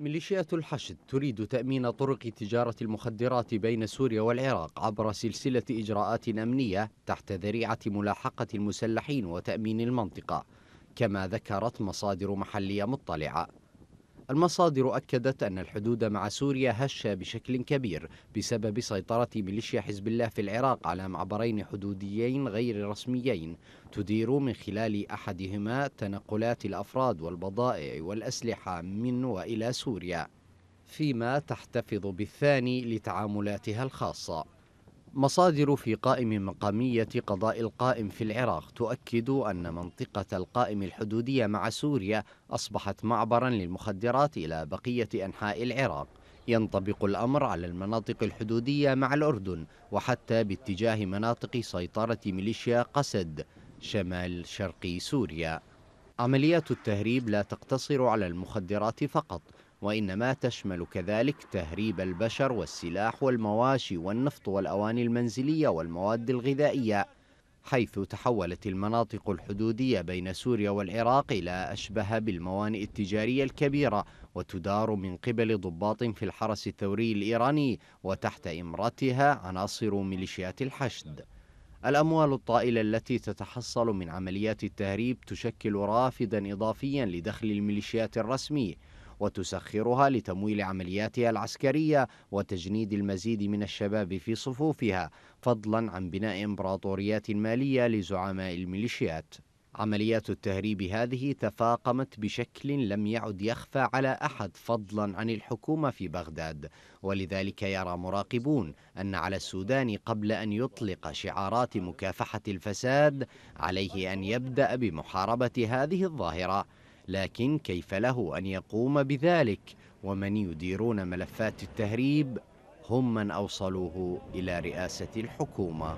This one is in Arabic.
ميليشيات الحشد تريد تأمين طرق تجارة المخدرات بين سوريا والعراق عبر سلسلة إجراءات أمنية تحت ذريعة ملاحقة المسلحين وتأمين المنطقة كما ذكرت مصادر محلية مطلعة المصادر أكدت أن الحدود مع سوريا هشة بشكل كبير بسبب سيطرة ميليشيا حزب الله في العراق على معبرين حدوديين غير رسميين تدير من خلال أحدهما تنقلات الأفراد والبضائع والأسلحة من وإلى سوريا فيما تحتفظ بالثاني لتعاملاتها الخاصة مصادر في قائم مقامية قضاء القائم في العراق تؤكد أن منطقة القائم الحدودية مع سوريا أصبحت معبرا للمخدرات إلى بقية أنحاء العراق ينطبق الأمر على المناطق الحدودية مع الأردن وحتى باتجاه مناطق سيطرة ميليشيا قسد شمال شرقي سوريا عمليات التهريب لا تقتصر على المخدرات فقط وإنما تشمل كذلك تهريب البشر والسلاح والمواشي والنفط والأواني المنزلية والمواد الغذائية حيث تحولت المناطق الحدودية بين سوريا والعراق إلى أشبه بالموانئ التجارية الكبيرة وتدار من قبل ضباط في الحرس الثوري الإيراني وتحت إمرتها عناصر ميليشيات الحشد الأموال الطائلة التي تتحصل من عمليات التهريب تشكل رافدا إضافيا لدخل الميليشيات الرسمي وتسخرها لتمويل عملياتها العسكرية وتجنيد المزيد من الشباب في صفوفها فضلا عن بناء إمبراطوريات مالية لزعماء الميليشيات عمليات التهريب هذه تفاقمت بشكل لم يعد يخفى على احد فضلا عن الحكومه في بغداد ولذلك يرى مراقبون ان على السودان قبل ان يطلق شعارات مكافحه الفساد عليه ان يبدا بمحاربه هذه الظاهره لكن كيف له أن يقوم بذلك ومن يديرون ملفات التهريب هم من أوصلوه إلى رئاسة الحكومة